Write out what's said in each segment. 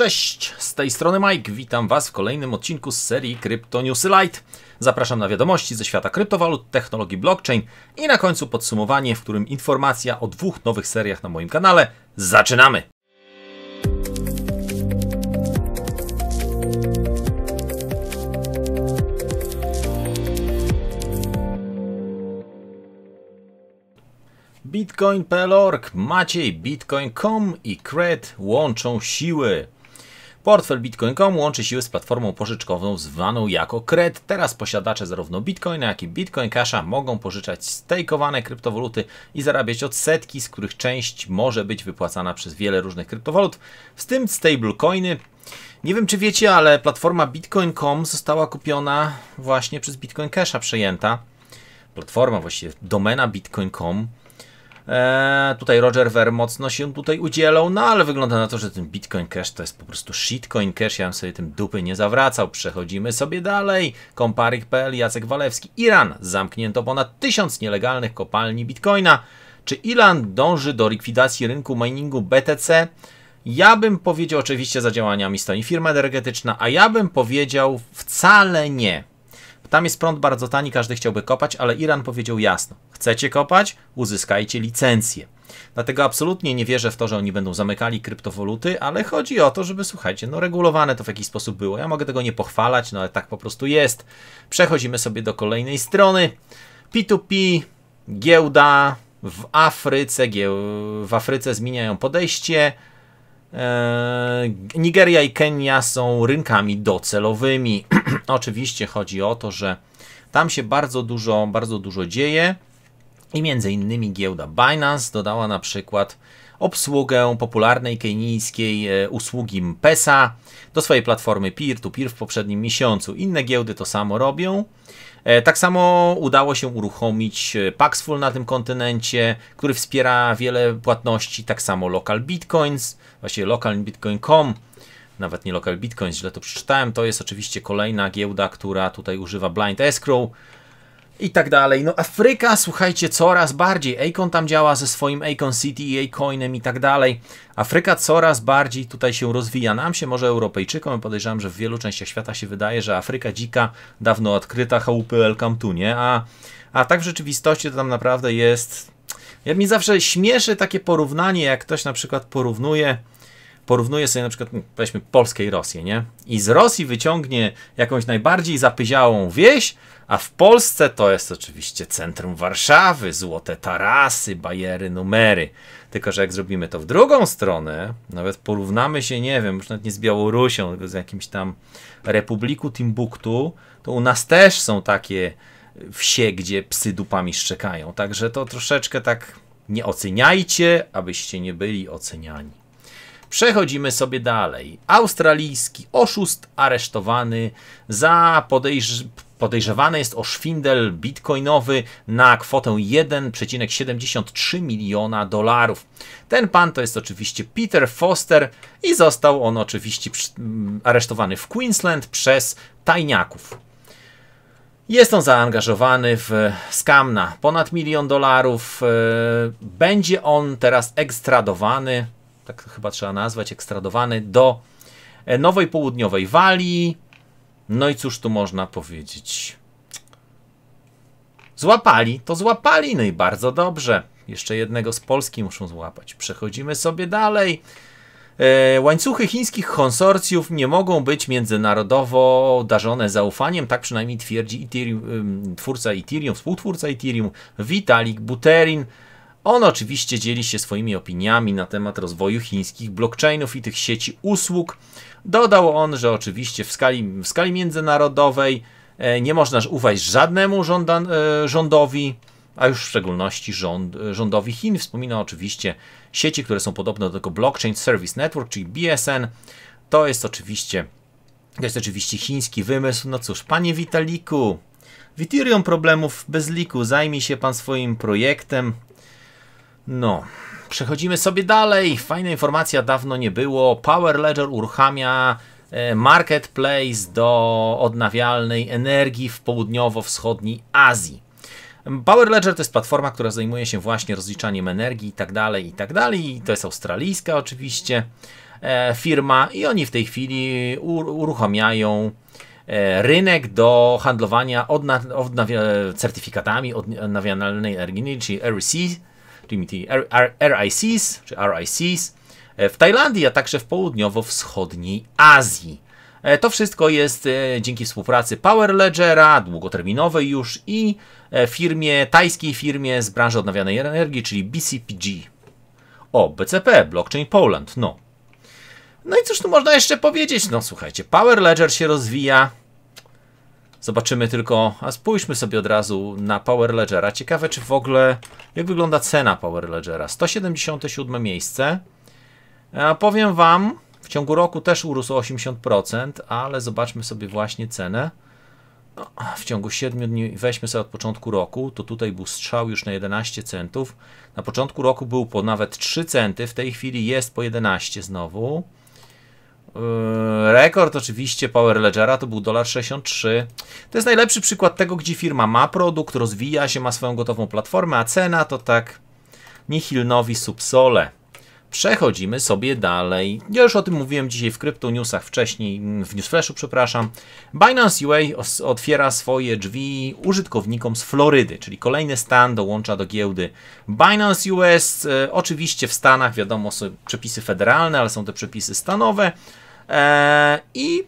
Cześć, z tej strony Mike, witam Was w kolejnym odcinku z serii Crypto News Lite. Zapraszam na wiadomości ze świata kryptowalut, technologii blockchain i na końcu podsumowanie, w którym informacja o dwóch nowych seriach na moim kanale. Zaczynamy! Bitcoin.org, Maciej, Bitcoin.com i Cred łączą siły. Portfel Bitcoin.com łączy siły z platformą pożyczkową zwaną jako KRED. Teraz posiadacze zarówno Bitcoina, jak i Bitcoin Casha mogą pożyczać stejkowane kryptowaluty i zarabiać odsetki, z których część może być wypłacana przez wiele różnych kryptowalut, w tym stablecoiny. Nie wiem, czy wiecie, ale platforma Bitcoin.com została kupiona właśnie przez Bitcoin Casha, przejęta. Platforma, właściwie domena Bitcoin.com Eee, tutaj Roger Ver mocno się tutaj udzielał, no ale wygląda na to, że ten Bitcoin Cash to jest po prostu shitcoin cash. Ja bym sobie tym dupy nie zawracał. Przechodzimy sobie dalej. Komparik.pl, Jacek Walewski. Iran. Zamknięto ponad tysiąc nielegalnych kopalni Bitcoina. Czy Iran dąży do likwidacji rynku miningu BTC? Ja bym powiedział, oczywiście za działaniami stoi firma energetyczna, a ja bym powiedział wcale nie. Tam jest prąd bardzo tani, każdy chciałby kopać, ale Iran powiedział jasno: chcecie kopać, uzyskajcie licencję. Dlatego absolutnie nie wierzę w to, że oni będą zamykali kryptowaluty, ale chodzi o to, żeby słuchajcie, no regulowane to w jakiś sposób było. Ja mogę tego nie pochwalać, no ale tak po prostu jest. Przechodzimy sobie do kolejnej strony. P2P, giełda w Afryce, gieł... w Afryce zmieniają podejście. Eee, Nigeria i Kenia są rynkami docelowymi. No oczywiście chodzi o to, że tam się bardzo dużo, bardzo dużo dzieje i między innymi giełda Binance dodała na przykład obsługę popularnej kenijskiej e, usługi Mpesa do swojej platformy peer-to-peer w poprzednim miesiącu. Inne giełdy to samo robią. E, tak samo udało się uruchomić e, Paxful na tym kontynencie, który wspiera wiele płatności, tak samo Local Bitcoins, właśnie localbitcoin.com nawet nie Local Bitcoin, źle to przeczytałem. To jest oczywiście kolejna giełda, która tutaj używa Blind Escrow i tak dalej. No Afryka, słuchajcie, coraz bardziej. Akon tam działa ze swoim Akon City i Acoinem i tak dalej. Afryka coraz bardziej tutaj się rozwija. Nam się, może Europejczykom, podejrzewam, że w wielu częściach świata się wydaje, że Afryka dzika, dawno odkryta, chałupy welcome to, nie? A, a tak w rzeczywistości to tam naprawdę jest... Ja mi zawsze śmieszy takie porównanie, jak ktoś na przykład porównuje porównuje sobie na przykład, weźmy Polskę i Rosję, nie? I z Rosji wyciągnie jakąś najbardziej zapyziałą wieś, a w Polsce to jest oczywiście centrum Warszawy, złote tarasy, bajery, numery. Tylko, że jak zrobimy to w drugą stronę, nawet porównamy się, nie wiem, już nawet nie z Białorusią, tylko z jakimś tam Republiku Timbuktu, to u nas też są takie wsie, gdzie psy dupami szczekają. Także to troszeczkę tak nie oceniajcie, abyście nie byli oceniani. Przechodzimy sobie dalej. Australijski oszust aresztowany za podejrz... Podejrzewany jest o szwindel bitcoinowy na kwotę 1,73 miliona dolarów. Ten pan to jest oczywiście Peter Foster i został on oczywiście mm, aresztowany w Queensland przez tajniaków. Jest on zaangażowany w skam na ponad milion dolarów. E, będzie on teraz ekstradowany tak chyba trzeba nazwać, ekstradowany do e, Nowej Południowej Walii. No i cóż tu można powiedzieć? Złapali, to złapali, no i bardzo dobrze. Jeszcze jednego z Polski muszą złapać. Przechodzimy sobie dalej. E, łańcuchy chińskich konsorcjów nie mogą być międzynarodowo darzone zaufaniem, tak przynajmniej twierdzi Ethereum, twórca Ethereum, współtwórca Ethereum Vitalik Buterin. On oczywiście dzieli się swoimi opiniami na temat rozwoju chińskich blockchainów i tych sieci usług. Dodał on, że oczywiście w skali, w skali międzynarodowej e, nie można uważać żadnemu e, rządowi, a już w szczególności rząd, e, rządowi Chin. Wspomina oczywiście sieci, które są podobne do tego Blockchain Service Network, czyli BSN. To jest oczywiście, to jest oczywiście chiński wymysł. No cóż, panie Witaliku, Witirium problemów bez liku, zajmie się pan swoim projektem. No, przechodzimy sobie dalej. Fajna informacja, dawno nie było. Power Ledger uruchamia e, marketplace do odnawialnej energii w południowo-wschodniej Azji. Power Ledger to jest platforma, która zajmuje się właśnie rozliczaniem energii i tak dalej, i tak dalej. To jest australijska oczywiście e, firma i oni w tej chwili uruchamiają e, rynek do handlowania odna- odnawia- certyfikatami odnawialnej energii, czyli REC, Primitive RICs, czy RICs e, w Tajlandii, a także w południowo-wschodniej Azji. E, to wszystko jest e, dzięki współpracy Power Ledgera, długoterminowej już i firmie, tajskiej firmie z branży odnawianej energii, czyli BCPG. O, BCP, Blockchain Poland, no. No i cóż tu można jeszcze powiedzieć? No słuchajcie, Power Ledger się rozwija, Zobaczymy tylko, a spójrzmy sobie od razu na Power Ledgera. Ciekawe, czy w ogóle, jak wygląda cena Power Ledgera. 177 miejsce. A e, powiem Wam, w ciągu roku też urósł 80%, ale zobaczmy sobie właśnie cenę. No, w ciągu 7 dni, weźmy sobie od początku roku, to tutaj był strzał już na 11 centów. Na początku roku był po nawet 3 centy, w tej chwili jest po 11 znowu. Yy, rekord oczywiście Power Ledgera to był dolar 63. To jest najlepszy przykład tego, gdzie firma ma produkt, rozwija się, ma swoją gotową platformę, a cena to tak nihilnowi subsole przechodzimy sobie dalej. Ja już o tym mówiłem dzisiaj w Crypto Newsach wcześniej, mm, w Newsflashu, przepraszam. Binance UA otwiera swoje drzwi użytkownikom z Florydy, czyli kolejny stan dołącza do giełdy Binance US. E, oczywiście w Stanach, wiadomo, są przepisy federalne, ale są te przepisy stanowe. E, I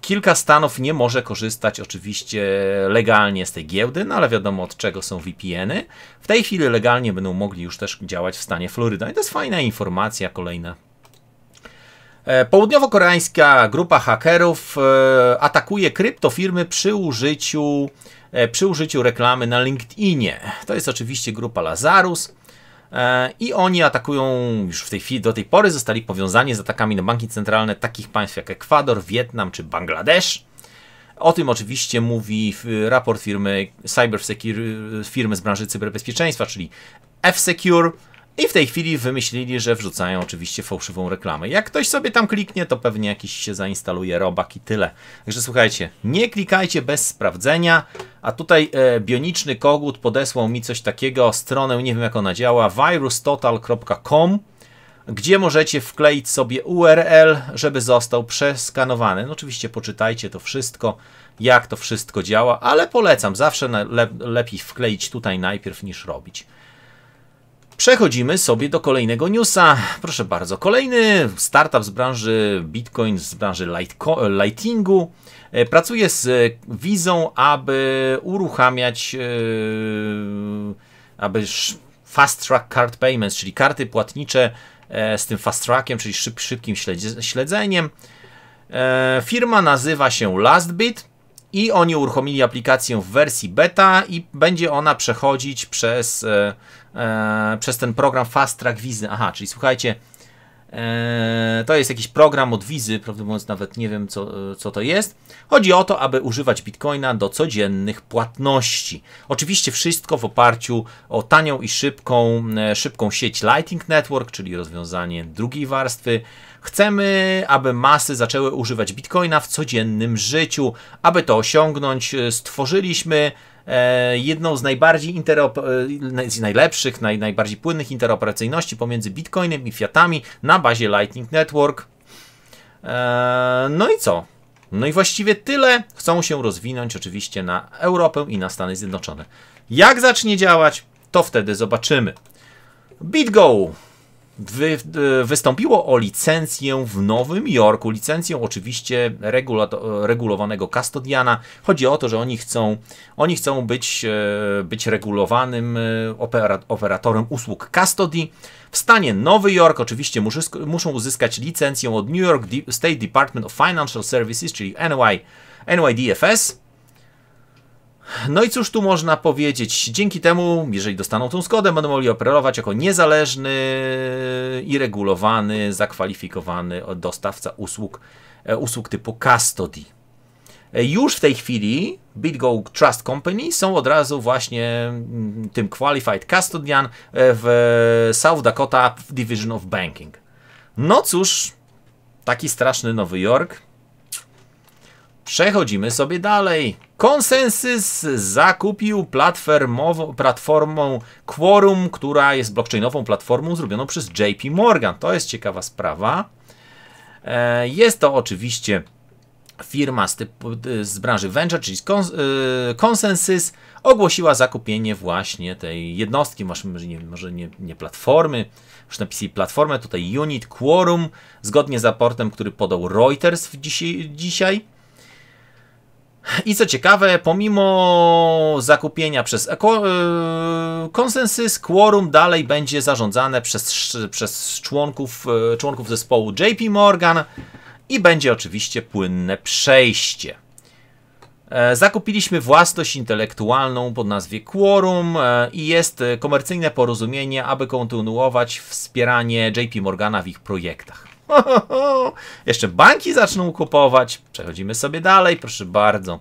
Kilka stanów nie może korzystać oczywiście legalnie z tej giełdy, no ale wiadomo od czego są VPN-y. W tej chwili legalnie będą mogli już też działać w stanie Floryda. I to jest fajna informacja kolejna. E, południowo-koreańska grupa hakerów e, atakuje kryptofirmy przy użyciu, e, przy użyciu reklamy na LinkedInie. To jest oczywiście grupa Lazarus. E, I oni atakują już w tej chwili, do tej pory zostali powiązani z atakami na banki centralne takich państw jak Ekwador, Wietnam czy Bangladesz. O tym oczywiście mówi raport firmy cyber secure, firmy z branży cyberbezpieczeństwa, czyli F-Secure, i w tej chwili wymyślili, że wrzucają oczywiście fałszywą reklamę. Jak ktoś sobie tam kliknie, to pewnie jakiś się zainstaluje robak i tyle. Także słuchajcie, nie klikajcie bez sprawdzenia. A tutaj e, bioniczny kogut podesłał mi coś takiego, stronę, nie wiem jak ona działa, virustotal.com gdzie możecie wkleić sobie URL, żeby został przeskanowany. No oczywiście poczytajcie to wszystko, jak to wszystko działa, ale polecam, zawsze le lepiej wkleić tutaj najpierw niż robić. Przechodzimy sobie do kolejnego newsa. Proszę bardzo, kolejny startup z branży Bitcoin, z branży Lightingu. E, pracuje z wizą, aby uruchamiać, e, aby fast track card payments, czyli karty płatnicze e, z tym fast trackiem, czyli szybkim śledzeniem. Firma nazywa się LastBit i oni uruchomili aplikację w wersji beta i będzie ona przechodzić przez, e, e, przez ten program Fast Track Wizy. Aha, czyli słuchajcie, e, to jest jakiś program od Wizy, prawdę mówiąc nawet nie wiem co, e, co to jest. Chodzi o to, aby używać Bitcoina do codziennych płatności. Oczywiście wszystko w oparciu o tanią i szybką, e, szybką sieć Lightning Network, czyli rozwiązanie drugiej warstwy Chcemy, aby masy zaczęły używać bitcoina w codziennym życiu. Aby to osiągnąć, e, stworzyliśmy e, jedną z najbardziej e, z najlepszych, naj, najbardziej płynnych interoperacyjności pomiędzy Bitcoinem i Fiatami na bazie Lightning Network. no i co? No i właściwie tyle. Chcą się rozwinąć oczywiście na Europę i na Stany Zjednoczone. Jak zacznie działać, to wtedy zobaczymy. BitGo! wy, e, wystąpiło o licencję w Nowym Jorku, licencję oczywiście regulowanego kastodiana. Chodzi o to, że oni chcą, oni chcą być, e, być regulowanym e, opera, operatorem usług custody. W stanie Nowy Jork oczywiście muszą uzyskać licencję od New York State Department of Financial Services, czyli NY, NYDFS no i cóż tu można powiedzieć? Dzięki temu, jeżeli dostaną tą zgodę, będą mogli operować jako niezależny i regulowany, zakwalifikowany dostawca usług, e, usług typu custody. E, już w tej chwili BitGo Trust Company są od razu właśnie mm, tym Qualified Custodian e, w South Dakota Division of Banking. No cóż, taki straszny Nowy Jork Przechodzimy sobie dalej. Consensus zakupił platformą Quorum, która jest blockchainową platformą zrobioną przez JP Morgan. To jest ciekawa sprawa. E, jest to oczywiście firma z, typu, z branży venture, czyli Consensus e, ogłosiła zakupienie właśnie tej jednostki, może nie, może nie, nie platformy, już napisali platformę, tutaj Unit Quorum, zgodnie z raportem, który podał Reuters dzisiaj, dzisiaj. I co ciekawe, pomimo zakupienia przez e, konsensus, quorum dalej będzie zarządzane przez, przez członków, e, członków zespołu JP Morgan i będzie oczywiście płynne przejście. E, zakupiliśmy własność intelektualną pod nazwie Quorum i jest komercyjne porozumienie, aby kontynuować wspieranie JP Morgana w ich projektach. Jeszcze banki zaczną kupować. Przechodzimy sobie dalej, proszę bardzo.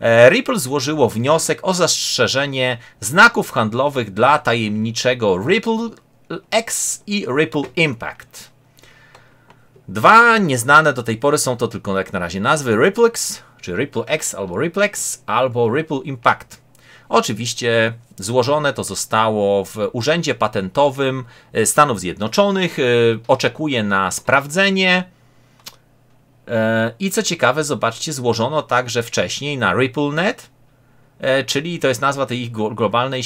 E, Ripple złożyło wniosek o zastrzeżenie znaków handlowych dla tajemniczego Ripple X i Ripple Impact. Dwa nieznane do tej pory są to tylko jak na razie nazwy Ripplex, czy Ripple X albo Ripplex, albo Ripple Impact. Oczywiście złożone to zostało w Urzędzie Patentowym e, Stanów Zjednoczonych. E, oczekuje na sprawdzenie. E, I co ciekawe, zobaczcie, złożono także wcześniej na RippleNet, czyli to jest nazwa tej ich globalnej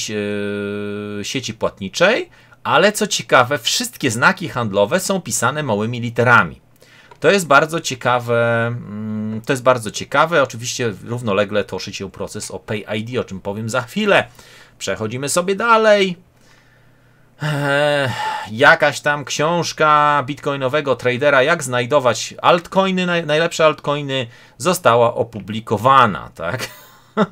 sieci płatniczej, ale co ciekawe, wszystkie znaki handlowe są pisane małymi literami. To jest bardzo ciekawe, mm, to jest bardzo ciekawe. Oczywiście równolegle toczy się proces o Pay ID, o czym powiem za chwilę. Przechodzimy sobie dalej. Eee, jakaś tam książka bitcoinowego tradera, jak znajdować altcoiny, naj, najlepsze altcoiny, została opublikowana, tak?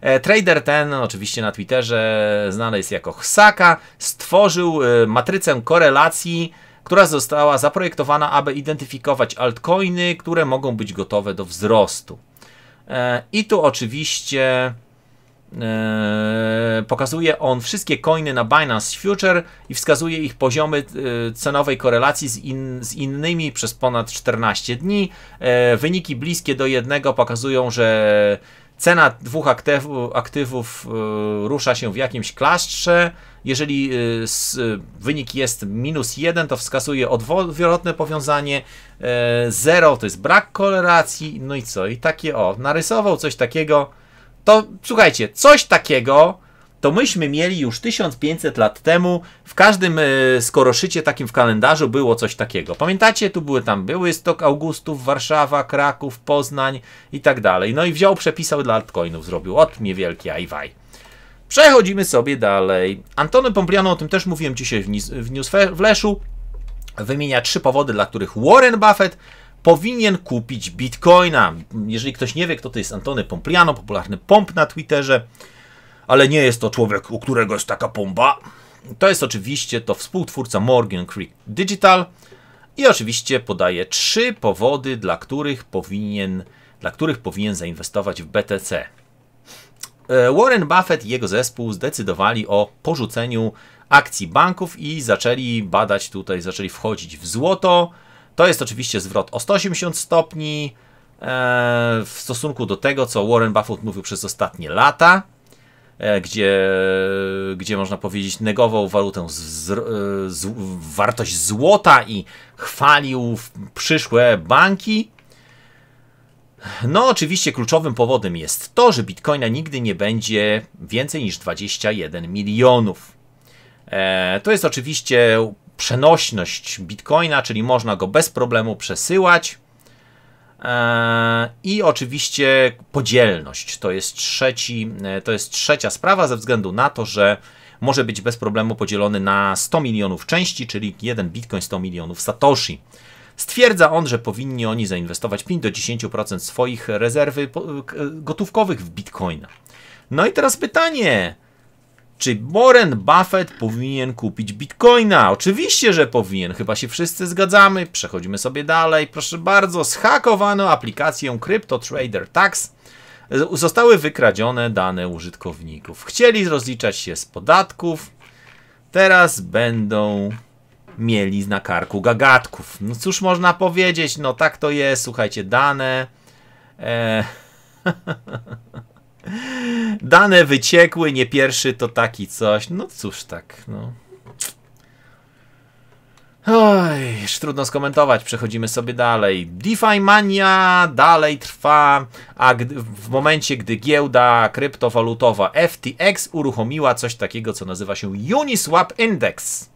E, trader ten, oczywiście na Twitterze znany jest jako Hsaka, stworzył e, matrycę korelacji która została zaprojektowana, aby identyfikować altcoiny, które mogą być gotowe do wzrostu. E, I tu oczywiście e, pokazuje on wszystkie coiny na Binance Future i wskazuje ich poziomy e, cenowej korelacji z, in, z, innymi przez ponad 14 dni. Wyniki bliskie do jednego pokazują, że cena dwóch aktywów, aktywów rusza się w jakimś klaszcze. Jeżeli y, y, wynik jest minus 1, to wskazuje odwrotne powiązanie. 0 y, to jest brak korelacji. No i co? I takie o, narysował coś takiego. To słuchajcie, coś takiego to myśmy mieli już 1500 lat temu, w każdym e, skoroszycie takim w kalendarzu było coś takiego. Pamiętacie, tu były tam były stok Augustów, Warszawa, Kraków, Poznań i tak dalej. No i wziął, przepisał dla altcoinów, zrobił od mnie wielki ajwaj. Przechodzimy sobie dalej. Antony Pompliano, o tym też mówiłem dzisiaj w Newsflashu, wymienia trzy powody, dla których Warren Buffett powinien kupić bitcoina. Jeżeli ktoś nie wie, kto to jest Antony Pompliano, popularny pomp na Twitterze, ale nie jest to człowiek, u którego jest taka pomba. To jest oczywiście to współtwórca Morgan Creek Digital i oczywiście podaje trzy powody, dla których powinien, dla których powinien zainwestować w BTC. E, Warren Buffett i jego zespół zdecydowali o porzuceniu akcji banków i zaczęli badać tutaj, zaczęli wchodzić w złoto. To jest oczywiście zwrot o 180 stopni e, w stosunku do tego, co Warren Buffett mówił przez ostatnie lata. E, gdzie, gdzie można powiedzieć negował walutę, z, z, e, z, wartość złota i chwalił przyszłe banki. No, oczywiście kluczowym powodem jest to, że bitcoina nigdy nie będzie więcej niż 21 milionów. E, to jest oczywiście przenośność bitcoina, czyli można go bez problemu przesyłać E, I oczywiście podzielność to jest, trzeci, e, to jest trzecia sprawa, ze względu na to, że może być bez problemu podzielony na 100 milionów części, czyli jeden bitcoin 100 milionów satoshi. Stwierdza on, że powinni oni zainwestować 5 do 10% swoich rezerwy gotówkowych w bitcoina. No i teraz pytanie, czy Warren Buffett powinien kupić bitcoina? Oczywiście, że powinien. Chyba się wszyscy zgadzamy. Przechodzimy sobie dalej. Proszę bardzo, zhakowano aplikację CryptoTrader Tax. Zostały wykradzione dane użytkowników. Chcieli rozliczać się z podatków. Teraz będą mieli na karku gagatków. No cóż można powiedzieć? No tak to jest. Słuchajcie, dane... E... Dane wyciekły, nie pierwszy to taki coś. No cóż, tak, no. Oj, już trudno skomentować, przechodzimy sobie dalej. DeFi mania dalej trwa, a gdy, w momencie, gdy giełda kryptowalutowa FTX uruchomiła coś takiego, co nazywa się Uniswap Index.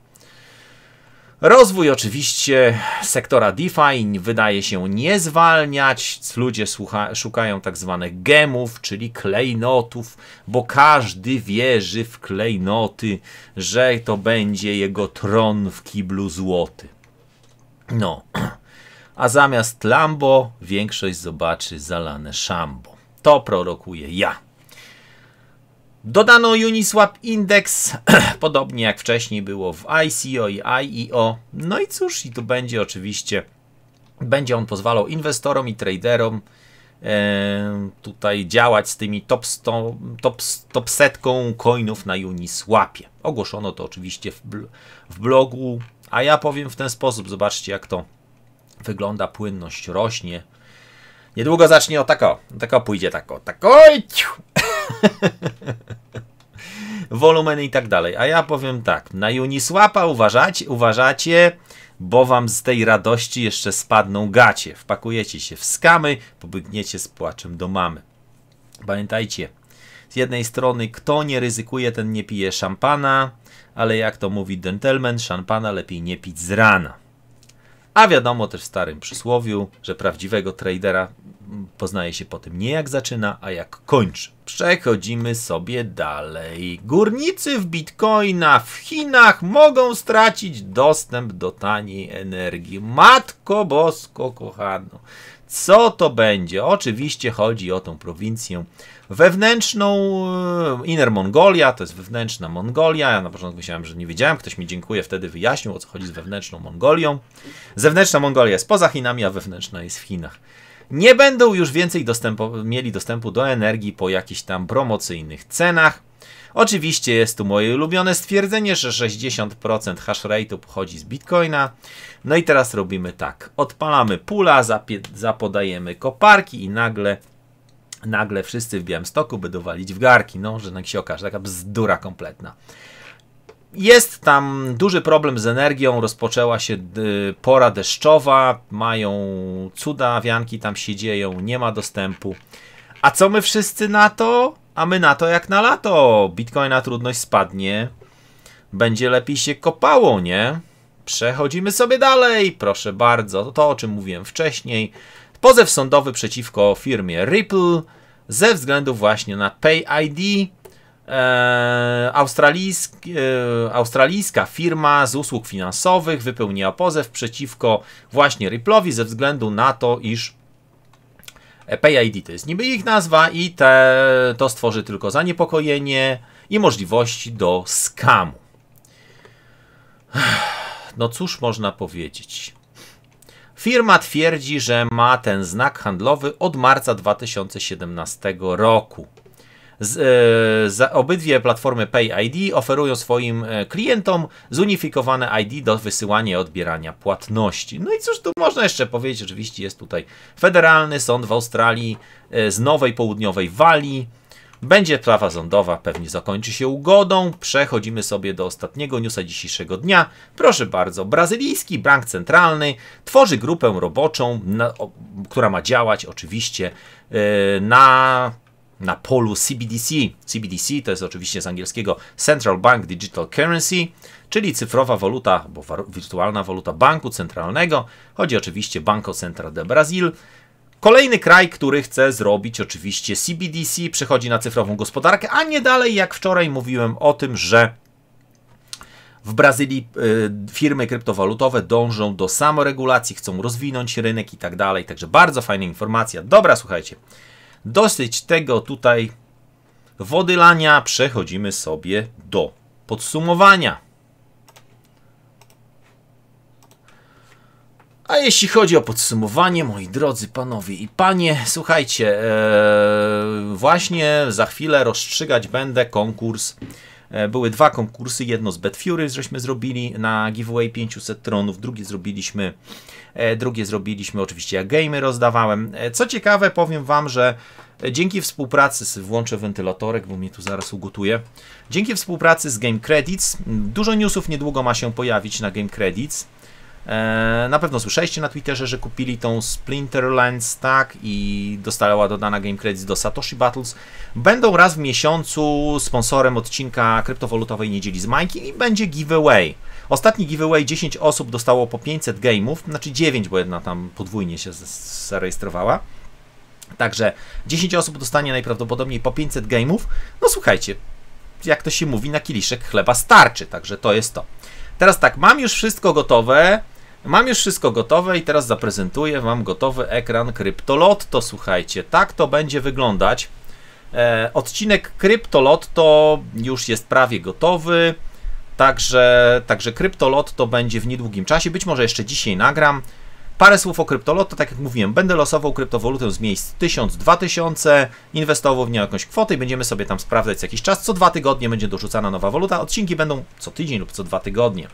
Rozwój oczywiście sektora DeFi wydaje się nie zwalniać. Ludzie słucha, szukają tak zwanych gemów, czyli klejnotów, bo każdy wierzy w klejnoty, że to będzie jego tron w kiblu złoty. No, a zamiast Lambo większość zobaczy zalane szambo. To prorokuję ja. Dodano Uniswap Index, podobnie jak wcześniej było w ICO i IEO. E no i cóż, i tu będzie oczywiście, będzie on pozwalał inwestorom i traderom e, tutaj działać z tymi top, 100, top, top setką coinów na Uniswapie. Ogłoszono to oczywiście w, bl w blogu, a ja powiem w ten sposób, zobaczcie jak to wygląda, płynność rośnie. Niedługo zacznie o tako, tako pójdzie tako, tako, Wolumen i tak dalej. A ja powiem tak, na Uniswapa uważacie, uważacie, bo wam z tej radości jeszcze spadną gacie. Wpakujecie się w skamy, pobiegniecie z płaczem do mamy. Pamiętajcie, z jednej strony, kto nie ryzykuje, ten nie pije szampana, ale jak to mówi dżentelmen, szampana lepiej nie pić z rana. A wiadomo też w starym przysłowiu, że prawdziwego tradera mm, poznaje się po tym nie jak zaczyna, a jak kończy. Przechodzimy sobie dalej. Górnicy w bitcoinach w Chinach mogą stracić dostęp do taniej energii. Matko Bosko, kochano. Co to będzie? Oczywiście chodzi o tą prowincję wewnętrzną e, Inner Mongolia, to jest wewnętrzna Mongolia. Ja na początku myślałem, że nie wiedziałem, ktoś mi dziękuję, wtedy wyjaśnił o co chodzi z wewnętrzną Mongolią. Zewnętrzna Mongolia jest poza Chinami, a wewnętrzna jest w Chinach nie będą już więcej dostępu, mieli dostępu do energii po jakichś tam promocyjnych cenach. Oczywiście jest tu moje ulubione stwierdzenie, że 60% hash rate'u pochodzi z Bitcoina. No i teraz robimy tak. Odpalamy pula, zapodajemy koparki i nagle nagle wszyscy w Białymstoku będą walić w garki. No, że tak się okaże taka bzdura kompletna. Jest tam duży problem z energią, rozpoczęła się y, pora deszczowa, mają cuda, wianki tam się dzieją, nie ma dostępu. A co my wszyscy na to? A my na to jak na lato. Bitcoina trudność spadnie, będzie lepiej się kopało, nie? Przechodzimy sobie dalej, proszę bardzo, to o czym mówiłem wcześniej. Pozew sądowy przeciwko firmie Ripple ze względu właśnie na Pay ID E, australijsk, e, australijska firma z usług finansowych wypełniła pozew przeciwko właśnie Ripple'owi ze względu na to, iż PayID to jest niby ich nazwa i te, to stworzy tylko zaniepokojenie i możliwości do skamu. No cóż można powiedzieć. Firma twierdzi, że ma ten znak handlowy od marca 2017 roku. Z, e, obydwie platformy Pay ID oferują swoim e, klientom zunifikowane ID do wysyłania i odbierania płatności. No i cóż tu można jeszcze powiedzieć? Oczywiście jest tutaj Federalny Sąd w Australii e, z Nowej Południowej Walii. Będzie prawa sądowa, pewnie zakończy się ugodą. Przechodzimy sobie do ostatniego newsa dzisiejszego dnia. Proszę bardzo, brazylijski bank centralny tworzy grupę roboczą, na, o, która ma działać oczywiście yy, na na polu CBDC. CBDC to jest oczywiście z angielskiego Central Bank Digital Currency, czyli cyfrowa waluta, bo wirtualna waluta banku centralnego. Chodzi oczywiście Banco Central de Brasil. Kolejny kraj, który chce zrobić oczywiście CBDC, przechodzi na cyfrową gospodarkę, a nie dalej jak wczoraj mówiłem o tym, że w Brazylii y, firmy kryptowalutowe dążą do samoregulacji, chcą rozwinąć rynek i tak dalej. Także bardzo fajna informacja. Dobra, słuchajcie. Dosyć tego tutaj wodylania, przechodzimy sobie do podsumowania. A jeśli chodzi o podsumowanie, moi drodzy panowie i panie, słuchajcie, ee, właśnie za chwilę rozstrzygać będę konkurs E, były dwa konkursy, jedno z Bad Fury żeśmy zrobili na giveaway 500 tronów, drugie zrobiliśmy, e, drugie zrobiliśmy oczywiście jak gamy rozdawałem. E, co ciekawe powiem Wam, że dzięki współpracy, włączę wentylatorek, bo mnie tu zaraz ugotuje, dzięki współpracy z Game Credits, dużo newsów niedługo ma się pojawić na Game Credits, E, na pewno słyszeliście na Twitterze, że kupili tą Splinterlands, tak, i dostała dodana Game Credits do Satoshi Battles. Będą raz w miesiącu sponsorem odcinka kryptowalutowej niedzieli z Majki i będzie giveaway. Ostatni giveaway 10 osób dostało po 500 gameów, znaczy 9, bo jedna tam podwójnie się zarejestrowała. Także 10 osób dostanie najprawdopodobniej po 500 gameów. No słuchajcie, jak to się mówi, na kieliszek chleba starczy, także to jest to. Teraz tak, mam już wszystko gotowe. Mam już wszystko gotowe i teraz zaprezentuję Wam gotowy ekran Kryptolotto. Słuchajcie, tak to będzie wyglądać. E, odcinek Kryptolotto już jest prawie gotowy. Także, także Kryptolotto będzie w niedługim czasie. Być może jeszcze dzisiaj nagram. Parę słów o kryptolotto, tak jak mówiłem, będę losował kryptowalutę z miejsc 1000-2000, inwestował w nią jakąś kwotę i będziemy sobie tam sprawdzać co jakiś czas. Co dwa tygodnie będzie dorzucana nowa waluta, odcinki będą co tydzień lub co dwa tygodnie.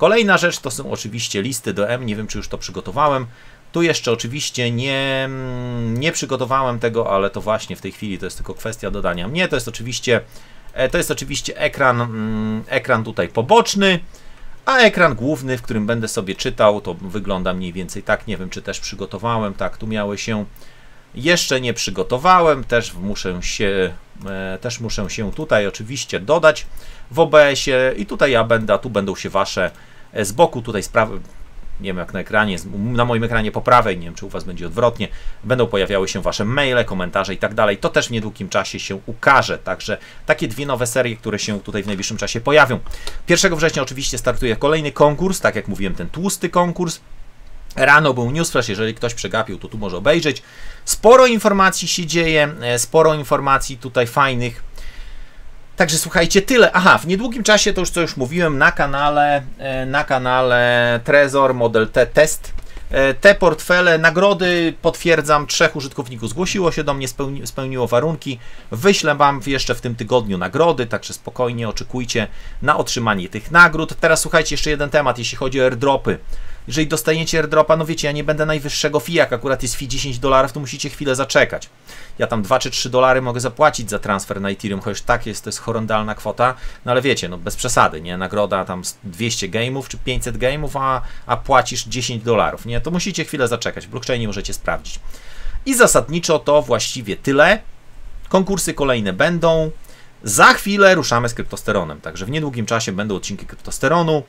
Kolejna rzecz to są oczywiście listy do M, nie wiem czy już to przygotowałem. Tu jeszcze oczywiście nie, mm, nie przygotowałem tego, ale to właśnie w tej chwili to jest tylko kwestia dodania mnie. To jest oczywiście, e, to jest oczywiście ekran, mm, ekran tutaj poboczny, a ekran główny, w którym będę sobie czytał, to wygląda mniej więcej tak. Nie wiem, czy też przygotowałem, tak, tu miały się... Jeszcze nie przygotowałem, też muszę się, e, też muszę się tutaj oczywiście dodać w OBS-ie i tutaj ja będę, tu będą się Wasze E, z boku, tutaj z nie wiem jak na ekranie, na moim ekranie po prawej, nie wiem czy u Was będzie odwrotnie, będą pojawiały się Wasze maile, komentarze i tak dalej. To też w niedługim czasie się ukaże, także takie dwie nowe serie, które się tutaj w najbliższym czasie pojawią. 1 września oczywiście startuje kolejny konkurs, tak jak mówiłem, ten tłusty konkurs. Rano był newsflash, jeżeli ktoś przegapił, to tu może obejrzeć. Sporo informacji się dzieje, e, sporo informacji tutaj fajnych Także słuchajcie, tyle. Aha, w niedługim czasie to już co już mówiłem na kanale, e, na kanale Trezor Model T Test. E, te portfele, nagrody potwierdzam, trzech użytkowników zgłosiło się do mnie, spełni, spełniło warunki. Wyślę Wam jeszcze w tym tygodniu nagrody, także spokojnie oczekujcie na otrzymanie tych nagród. Teraz słuchajcie, jeszcze jeden temat, jeśli chodzi o airdropy jeżeli dostaniecie airdropa, no wiecie, ja nie będę najwyższego fi jak akurat jest fi 10 dolarów, to musicie chwilę zaczekać. Ja tam 2 czy 3 dolary mogę zapłacić za transfer na Ethereum, choć tak jest, to jest horrendalna kwota, no ale wiecie, no bez przesady, nie? Nagroda tam 200 gameów czy 500 gameów, a, a płacisz 10 dolarów, nie? To musicie chwilę zaczekać, w blockchainie możecie sprawdzić. I zasadniczo to właściwie tyle. Konkursy kolejne będą. Za chwilę ruszamy z kryptosteronem, także w niedługim czasie będą odcinki kryptosteronu.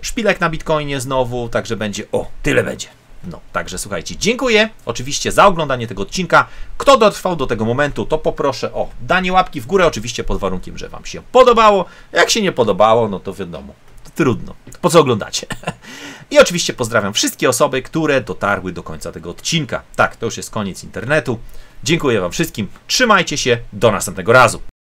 Szpilek na Bitcoinie znowu, także będzie, o, tyle będzie. No, także słuchajcie, dziękuję oczywiście za oglądanie tego odcinka. Kto dotrwał do tego momentu, to poproszę o danie łapki w górę, oczywiście pod warunkiem, że Wam się podobało. Jak się nie podobało, no to wiadomo, to trudno. Po co oglądacie? I oczywiście pozdrawiam wszystkie osoby, które dotarły do końca tego odcinka. Tak, to już jest koniec internetu. Dziękuję Wam wszystkim, trzymajcie się, do następnego razu.